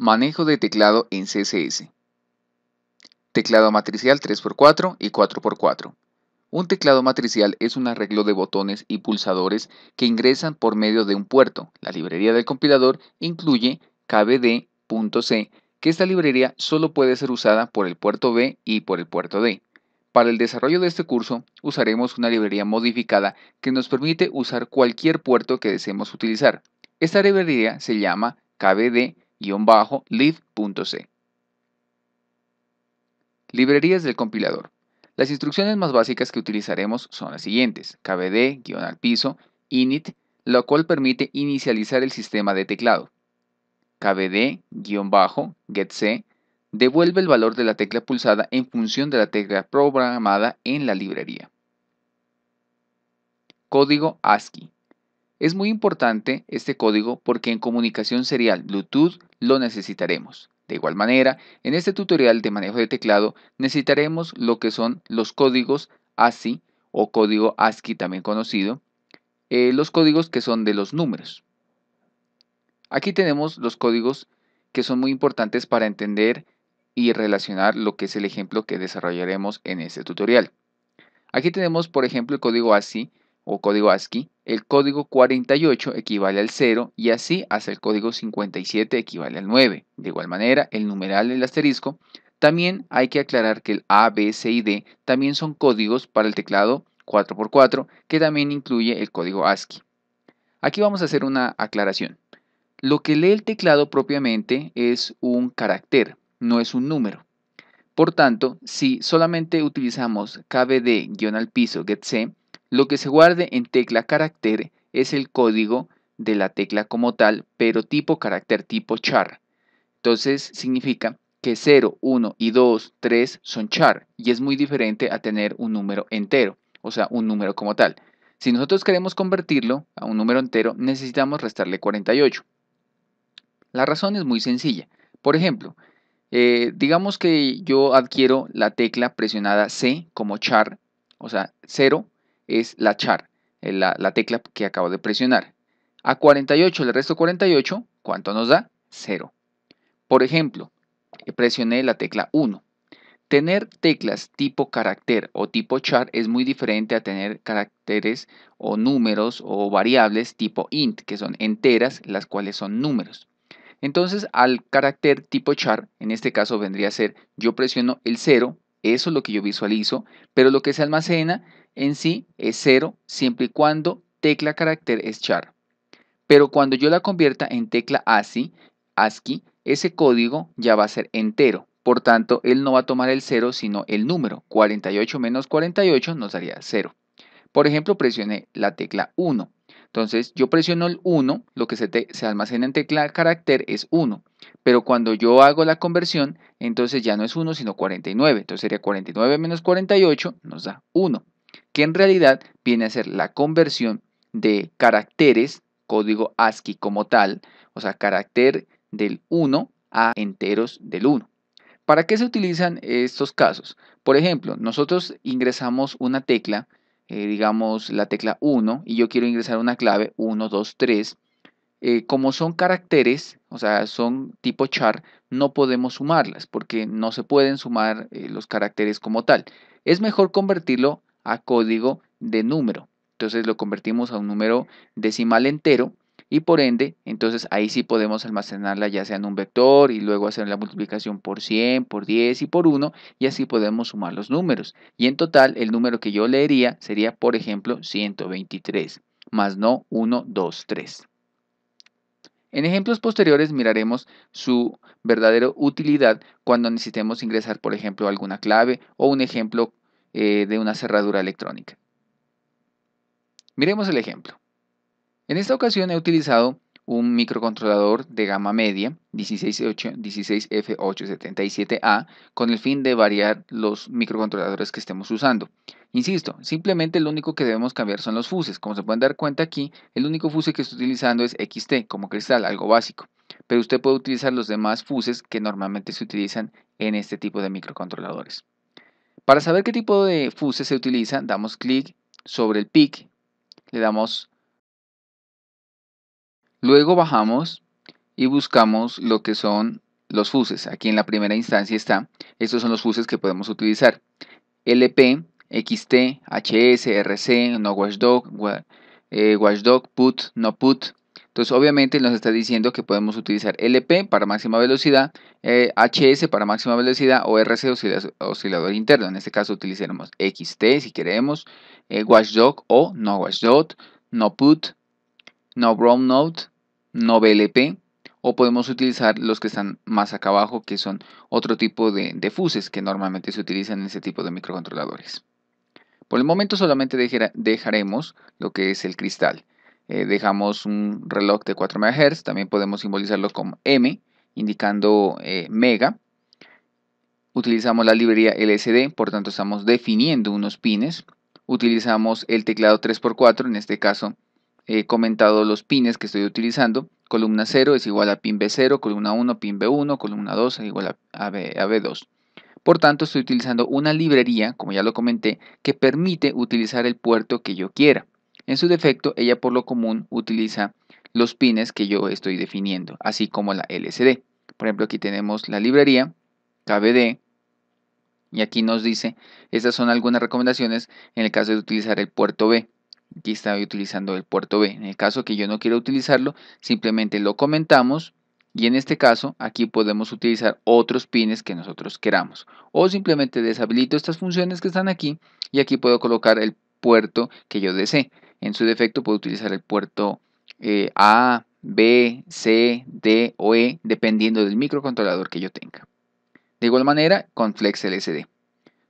Manejo de teclado en CSS. Teclado matricial 3x4 y 4x4. Un teclado matricial es un arreglo de botones y pulsadores que ingresan por medio de un puerto. La librería del compilador incluye kbd.c, que esta librería solo puede ser usada por el puerto B y por el puerto D. Para el desarrollo de este curso usaremos una librería modificada que nos permite usar cualquier puerto que deseemos utilizar. Esta librería se llama kbd.c Librerías del compilador. Las instrucciones más básicas que utilizaremos son las siguientes: kbd-al init, lo cual permite inicializar el sistema de teclado. kbd-getc devuelve el valor de la tecla pulsada en función de la tecla programada en la librería. Código ASCII. Es muy importante este código porque en comunicación serial Bluetooth lo necesitaremos. De igual manera, en este tutorial de manejo de teclado necesitaremos lo que son los códigos ASCII o código ASCII también conocido, eh, los códigos que son de los números. Aquí tenemos los códigos que son muy importantes para entender y relacionar lo que es el ejemplo que desarrollaremos en este tutorial. Aquí tenemos, por ejemplo, el código ASCII o código ASCII, el código 48 equivale al 0 y así hasta el código 57 equivale al 9. De igual manera, el numeral el asterisco. También hay que aclarar que el A, B, C y D también son códigos para el teclado 4x4 que también incluye el código ASCII. Aquí vamos a hacer una aclaración. Lo que lee el teclado propiamente es un carácter, no es un número. Por tanto, si solamente utilizamos kbd-piso getC, lo que se guarde en tecla carácter es el código de la tecla como tal, pero tipo carácter tipo char. Entonces significa que 0, 1 y 2, 3 son char y es muy diferente a tener un número entero, o sea, un número como tal. Si nosotros queremos convertirlo a un número entero, necesitamos restarle 48. La razón es muy sencilla. Por ejemplo, eh, digamos que yo adquiero la tecla presionada C como char, o sea, 0, es la char, eh, la, la tecla que acabo de presionar. A 48 el resto 48, ¿cuánto nos da? 0. Por ejemplo, eh, presioné la tecla 1. Tener teclas tipo carácter o tipo char es muy diferente a tener caracteres o números o variables tipo int, que son enteras, las cuales son números. Entonces, al carácter tipo char, en este caso vendría a ser yo presiono el 0 eso es lo que yo visualizo, pero lo que se almacena en sí es cero siempre y cuando tecla carácter es char. Pero cuando yo la convierta en tecla ASCII, ASCII, ese código ya va a ser entero. Por tanto, él no va a tomar el 0, sino el número. 48 menos 48 nos daría 0. Por ejemplo, presioné la tecla 1. Entonces, yo presiono el 1, lo que se, se almacena en tecla carácter es 1. Pero cuando yo hago la conversión, entonces ya no es 1, sino 49. Entonces sería 49 menos 48, nos da 1, que en realidad viene a ser la conversión de caracteres, código ASCII como tal, o sea, carácter del 1 a enteros del 1. ¿Para qué se utilizan estos casos? Por ejemplo, nosotros ingresamos una tecla, eh, digamos la tecla 1, y yo quiero ingresar una clave 1, 2, 3, eh, como son caracteres, o sea, son tipo char, no podemos sumarlas porque no se pueden sumar eh, los caracteres como tal. Es mejor convertirlo a código de número. Entonces lo convertimos a un número decimal entero y por ende, entonces ahí sí podemos almacenarla ya sea en un vector y luego hacer la multiplicación por 100, por 10 y por 1 y así podemos sumar los números. Y en total el número que yo leería sería, por ejemplo, 123, más no 1, 2, 3. En ejemplos posteriores miraremos su verdadera utilidad cuando necesitemos ingresar, por ejemplo, alguna clave o un ejemplo eh, de una cerradura electrónica. Miremos el ejemplo. En esta ocasión he utilizado un microcontrolador de gama media 16F877A con el fin de variar los microcontroladores que estemos usando. Insisto, simplemente lo único que debemos cambiar son los fuses. Como se pueden dar cuenta aquí, el único fuse que estoy utilizando es XT como cristal, algo básico. Pero usted puede utilizar los demás fuses que normalmente se utilizan en este tipo de microcontroladores. Para saber qué tipo de fuses se utilizan, damos clic sobre el PIC, le damos Luego bajamos y buscamos lo que son los fuses. Aquí en la primera instancia está. Estos son los fuses que podemos utilizar. LP, XT, HS, RC, no watchdog, eh, watchdog, put, no put. Entonces obviamente nos está diciendo que podemos utilizar LP para máxima velocidad, HS eh, para máxima velocidad o RC oscilador interno. En este caso utilizaremos XT si queremos, eh, watchdog o no watchdog, no put, no Brown Note, no BLP, o podemos utilizar los que están más acá abajo, que son otro tipo de, de fuses que normalmente se utilizan en este tipo de microcontroladores. Por el momento solamente dejaremos lo que es el cristal. Eh, dejamos un reloj de 4 MHz, también podemos simbolizarlo con M, indicando eh, mega. Utilizamos la librería LSD, por tanto estamos definiendo unos pines. Utilizamos el teclado 3x4, en este caso he comentado los pines que estoy utilizando. Columna 0 es igual a pin B0, columna 1 pin B1, columna 2 es igual a, B, B2. Por tanto, estoy utilizando una librería, como ya lo comenté, que permite utilizar el puerto que yo quiera. En su defecto, ella por lo común utiliza los pines que yo estoy definiendo, así como la LCD. Por ejemplo, aquí tenemos la librería KBD y aquí nos dice, estas son algunas recomendaciones en el caso de utilizar el puerto B aquí está utilizando el puerto B. En el caso que yo no quiera utilizarlo, simplemente lo comentamos y en este caso aquí podemos utilizar otros pines que nosotros queramos. O simplemente deshabilito estas funciones que están aquí y aquí puedo colocar el puerto que yo desee. En su defecto puedo utilizar el puerto eh, A, B, C, D o E dependiendo del microcontrolador que yo tenga. De igual manera con FlexLSD.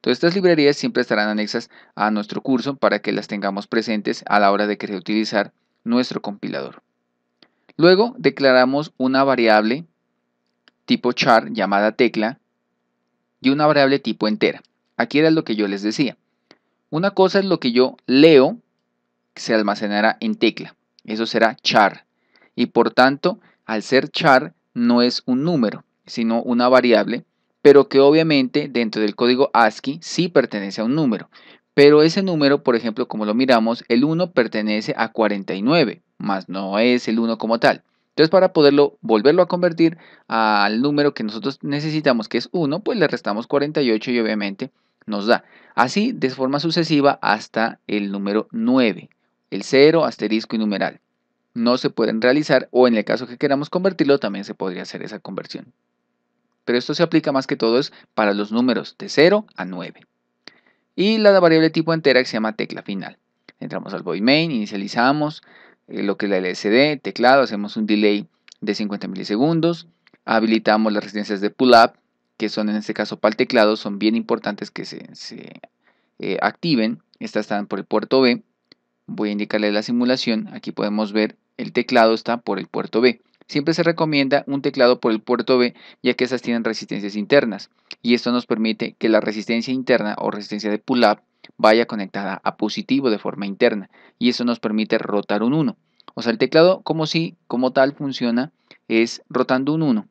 Todas estas librerías siempre estarán anexas a nuestro curso para que las tengamos presentes a la hora de querer utilizar nuestro compilador. Luego declaramos una variable tipo char llamada tecla y una variable tipo entera. Aquí era lo que yo les decía. Una cosa es lo que yo leo que se almacenará en tecla. Eso será char. Y por tanto, al ser char no es un número, sino una variable pero que obviamente dentro del código ASCII sí pertenece a un número. Pero ese número, por ejemplo, como lo miramos, el 1 pertenece a 49, más no es el 1 como tal. Entonces, para poderlo volverlo a convertir al número que nosotros necesitamos, que es 1, pues le restamos 48 y obviamente nos da. Así, de forma sucesiva hasta el número 9, el 0, asterisco y numeral. No se pueden realizar o en el caso que queramos convertirlo, también se podría hacer esa conversión pero esto se aplica más que todo es para los números de 0 a 9. Y la variable tipo entera que se llama tecla final. Entramos al void main, inicializamos eh, lo que es la LCD, teclado, hacemos un delay de 50 milisegundos, habilitamos las resistencias de pull-up, que son en este caso para el teclado, son bien importantes que se, se eh, activen. Estas están por el puerto B. Voy a indicarle la simulación. Aquí podemos ver el teclado está por el puerto B siempre se recomienda un teclado por el puerto B, ya que esas tienen resistencias internas, y esto nos permite que la resistencia interna o resistencia de pull-up vaya conectada a positivo de forma interna, y eso nos permite rotar un 1. O sea, el teclado como si, como tal, funciona es rotando un 1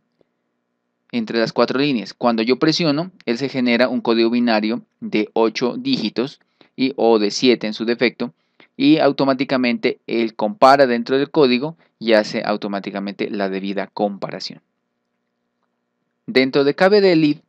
entre las cuatro líneas. Cuando yo presiono, él se genera un código binario de 8 dígitos y o de 7 en su defecto, y automáticamente él compara dentro del código y hace automáticamente la debida comparación. Dentro de lib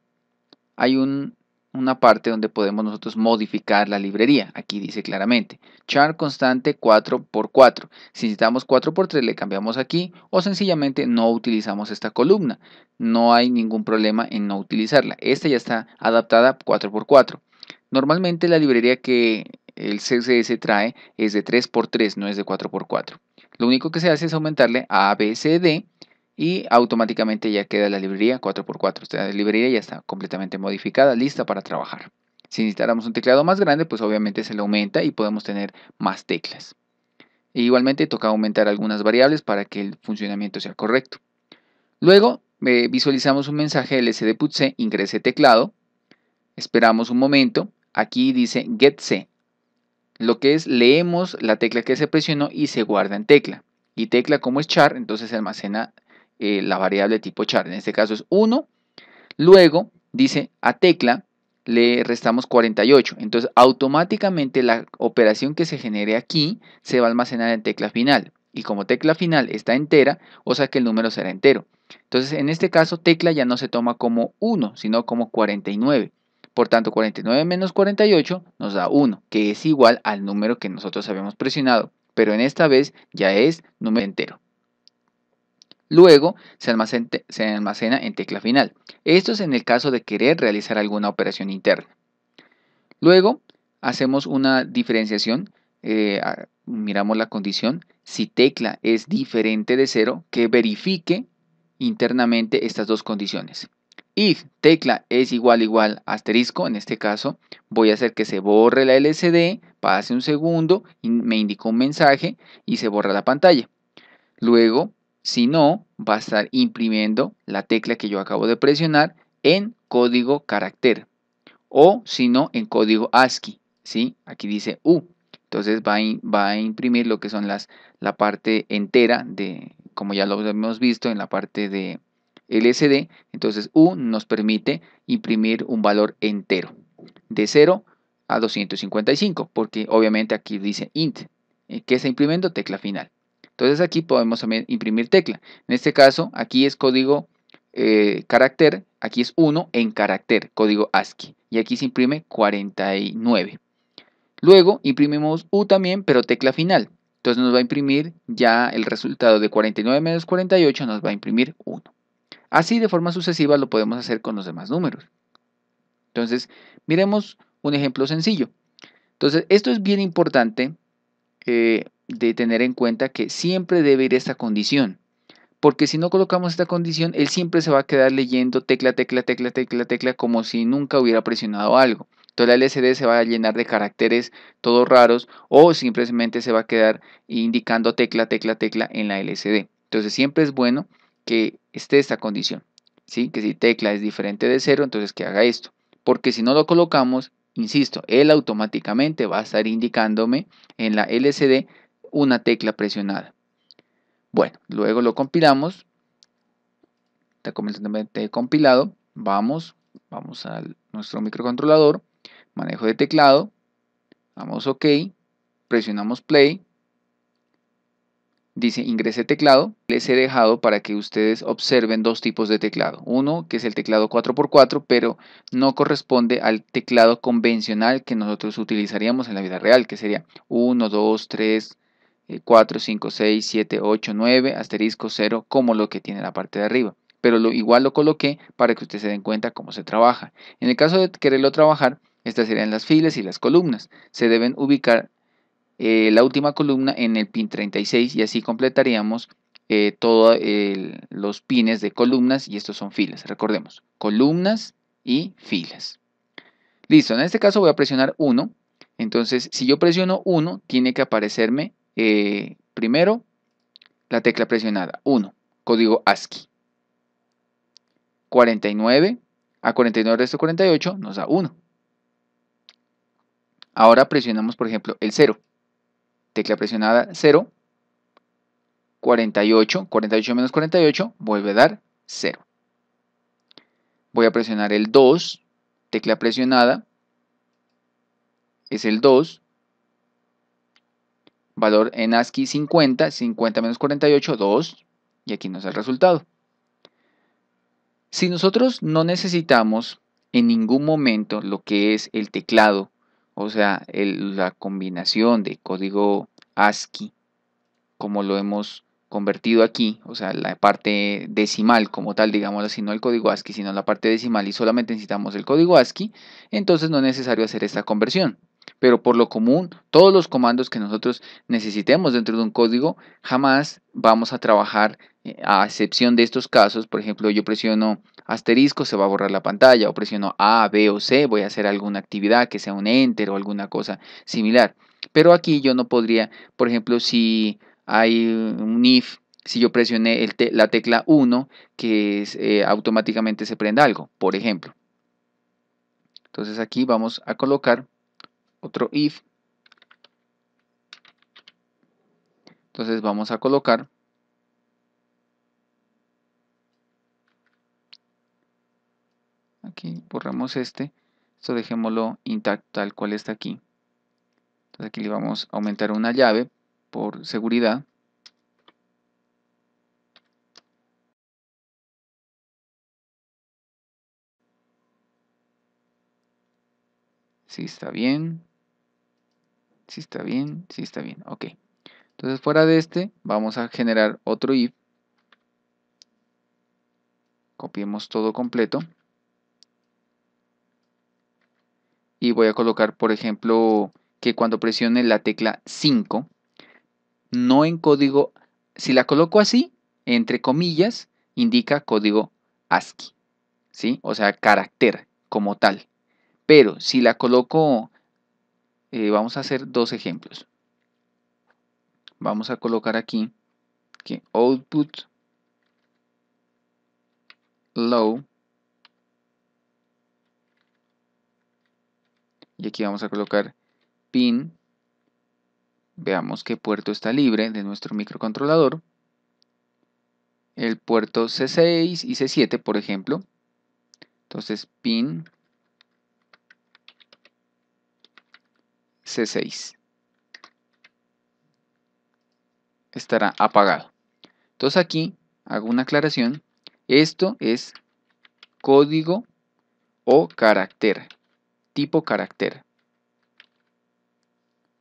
hay una parte donde podemos nosotros modificar la librería. Aquí dice claramente, char constante 4x4. Si necesitamos 4x3 le cambiamos aquí o sencillamente no utilizamos esta columna. No hay ningún problema en no utilizarla. Esta ya está adaptada 4x4. Normalmente la librería que el CSS trae es de 3x3, no es de 4x4. Lo único que se hace es aumentarle a ABCD y automáticamente ya queda la librería 4x4. la librería ya está completamente modificada, lista para trabajar. Si necesitáramos un teclado más grande, pues obviamente se le aumenta y podemos tener más teclas. E igualmente toca aumentar algunas variables para que el funcionamiento sea correcto. Luego eh, visualizamos un mensaje lcd.c, ingrese teclado. Esperamos un momento. Aquí dice getC lo que es leemos la tecla que se presionó y se guarda en tecla. Y tecla como es char, entonces se almacena eh, la variable tipo char, en este caso es 1. Luego dice a tecla le restamos 48. Entonces automáticamente la operación que se genere aquí se va a almacenar en tecla final. Y como tecla final está entera, o sea que el número será entero. Entonces en este caso tecla ya no se toma como 1, sino como 49. Por tanto, 49 menos 48 nos da 1, que es igual al número que nosotros habíamos presionado, pero en esta vez ya es número entero. Luego se almacena, en tecla final. Esto es en el caso de querer realizar alguna operación interna. Luego hacemos una diferenciación, eh, miramos la condición, si tecla es diferente de 0, que verifique internamente estas dos condiciones if tecla es igual igual asterisco, en este caso voy a hacer que se borre la LCD, pase un segundo, y me indica un mensaje y se borra la pantalla. Luego, si no, va a estar imprimiendo la tecla que yo acabo de presionar en código carácter o si no en código ASCII, ¿sí? Aquí dice U. Entonces va a, va a imprimir lo que son las la parte entera de como ya lo hemos visto en la parte de SD, entonces U nos permite imprimir un valor entero de 0 a 255, porque obviamente aquí dice int, eh, que está imprimiendo tecla final. Entonces aquí podemos también imprimir tecla. En este caso, aquí es código eh, carácter, aquí es 1 en carácter, código ASCII, y aquí se imprime 49. Luego imprimimos U también, pero tecla final. Entonces nos va a imprimir ya el resultado de 49 menos 48, nos va a imprimir 1. Así de forma sucesiva lo podemos hacer con los demás números. Entonces, miremos un ejemplo sencillo. Entonces, esto es bien importante eh, de tener en cuenta que siempre debe ir esta condición. Porque si no colocamos esta condición, él siempre se va a quedar leyendo tecla, tecla, tecla, tecla, tecla, como si nunca hubiera presionado algo. Entonces la LCD se va a llenar de caracteres todos raros o simplemente se va a quedar indicando tecla, tecla, tecla en la LCD. Entonces siempre es bueno que esté esta condición. ¿sí? Que si tecla es diferente de cero, entonces que haga esto. Porque si no lo colocamos, insisto, él automáticamente va a estar indicándome en la LCD una tecla presionada. Bueno, luego lo compilamos. Está completamente compilado. Vamos, vamos a nuestro microcontrolador. Manejo de teclado. Vamos OK. Presionamos play dice ingrese teclado. Les he dejado para que ustedes observen dos tipos de teclado. Uno que es el teclado 4x4, pero no corresponde al teclado convencional que nosotros utilizaríamos en la vida real, que sería 1, 2, 3, 4, 5, 6, 7, 8, 9, asterisco 0, como lo que tiene la parte de arriba. Pero lo, igual lo coloqué para que ustedes se den cuenta cómo se trabaja. En el caso de quererlo trabajar, estas serían las filas y las columnas. Se deben ubicar eh, la última columna en el pin 36 y así completaríamos eh, todos los pines de columnas y estos son filas. Recordemos, columnas y filas. Listo, en este caso voy a presionar 1. Entonces, si yo presiono 1, tiene que aparecerme eh, primero la tecla presionada 1, código ASCII. 49 a 49 resto 48 nos da 1. Ahora presionamos, por ejemplo, el 0 tecla presionada 0, 48, 48 menos 48, vuelve a dar 0. Voy a presionar el 2, tecla presionada, es el 2, valor en ASCII 50, 50 menos 48, 2, y aquí nos da el resultado. Si nosotros no necesitamos en ningún momento lo que es el teclado o sea, la combinación de código ASCII, como lo hemos convertido aquí, o sea, la parte decimal como tal, digamos así, no el código ASCII, sino la parte decimal y solamente necesitamos el código ASCII, entonces no es necesario hacer esta conversión pero por lo común, todos los comandos que nosotros necesitemos dentro de un código, jamás vamos a trabajar eh, a excepción de estos casos. Por ejemplo, yo presiono asterisco, se va a borrar la pantalla, o presiono A, B o C, voy a hacer alguna actividad que sea un enter o alguna cosa similar. Pero aquí yo no podría, por ejemplo, si hay un if si yo presioné la tecla 1, que eh, automáticamente se prenda algo, por ejemplo. Entonces aquí vamos a colocar otro if. Entonces vamos a colocar aquí borramos este, esto dejémoslo intacto tal cual está aquí. Entonces aquí le vamos a aumentar una llave por seguridad. si está bien. Si está bien, si está bien. Ok. Entonces fuera de este vamos a generar otro if. Copiemos todo completo. Y voy a colocar, por ejemplo, que cuando presione la tecla 5, no en código, si la coloco así, entre comillas, indica código ASCII, ¿sí? O sea, carácter como tal. Pero si la coloco eh, vamos a hacer dos ejemplos. Vamos a colocar aquí que output low y aquí vamos a colocar pin veamos qué puerto está libre de nuestro microcontrolador el puerto C6 y C7 por ejemplo entonces pin C6. Estará apagado. Entonces aquí hago una aclaración. Esto es código o carácter, tipo carácter.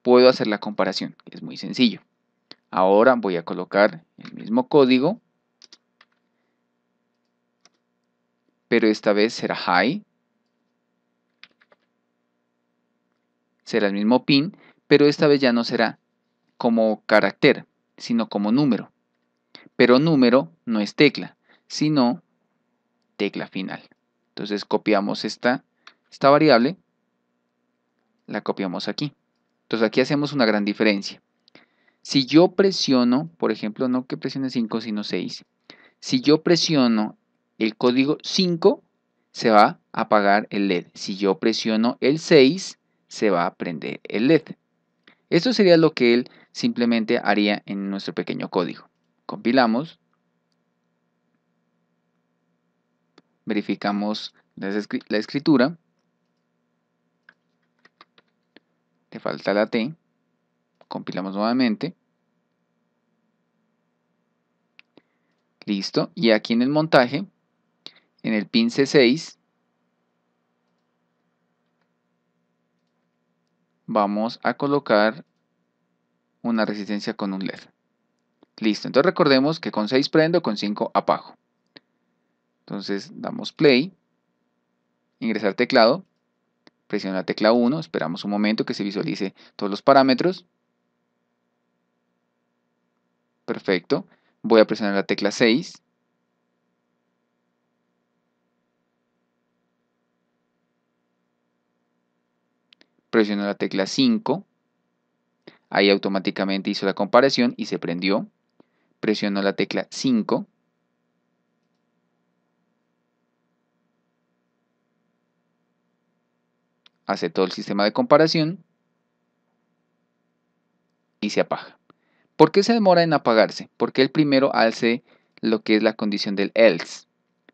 Puedo hacer la comparación, es muy sencillo. Ahora voy a colocar el mismo código, pero esta vez será high será el mismo pin, pero esta vez ya no será como carácter, sino como número. Pero número no es tecla, sino tecla final. Entonces copiamos esta, esta variable, la copiamos aquí. Entonces aquí hacemos una gran diferencia. Si yo presiono, por ejemplo, no que presione 5, sino 6. Si yo presiono el código 5, se va a apagar el LED. Si yo presiono el 6, se va a prender el LED. Esto sería lo que él simplemente haría en nuestro pequeño código. Compilamos. Verificamos la escritura. Le falta la T. Compilamos nuevamente. Listo. Y aquí en el montaje, en el pin C6, vamos a colocar una resistencia con un LED. Listo, entonces recordemos que con 6 prendo, con 5 apago. Entonces damos play, ingresar teclado, presiona la tecla 1, esperamos un momento que se visualice todos los parámetros. Perfecto, voy a presionar la tecla 6, presionó la tecla 5, ahí automáticamente hizo la comparación y se prendió, presionó la tecla 5, hace todo el sistema de comparación y se apaga. ¿Por qué se demora en apagarse? Porque el primero hace lo que es la condición del else.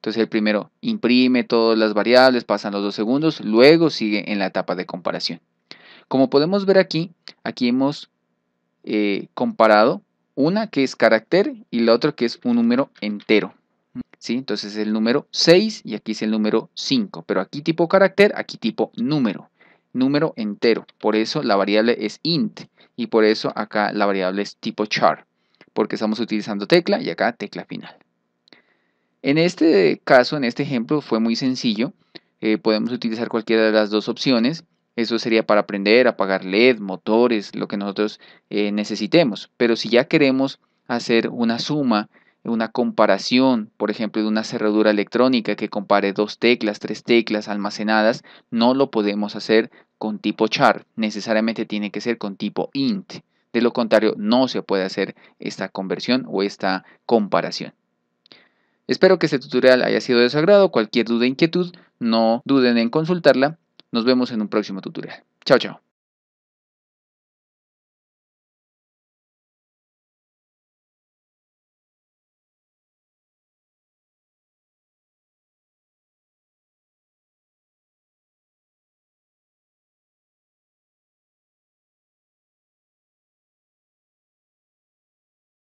Entonces el primero imprime todas las variables, pasan los dos segundos, luego sigue en la etapa de comparación. Como podemos ver aquí, aquí hemos eh, comparado una que es carácter y la otra que es un número entero. ¿Sí? Entonces el número 6 y aquí es el número 5, pero aquí tipo carácter, aquí tipo número, número entero. Por eso la variable es int y por eso acá la variable es tipo char, porque estamos utilizando tecla y acá tecla final. En este caso, en este ejemplo, fue muy sencillo. Eh, podemos utilizar cualquiera de las dos opciones. Eso sería para aprender, apagar LED, motores, lo que nosotros eh, necesitemos. Pero si ya queremos hacer una suma, una comparación, por ejemplo, de una cerradura electrónica que compare dos teclas, tres teclas almacenadas, no lo podemos hacer con tipo char, necesariamente tiene que ser con tipo int. De lo contrario, no se puede hacer esta conversión o esta comparación. Espero que este tutorial haya sido de su agrado. Cualquier duda o inquietud, no duden en consultarla. Nos vemos en un próximo tutorial. Chao, chao.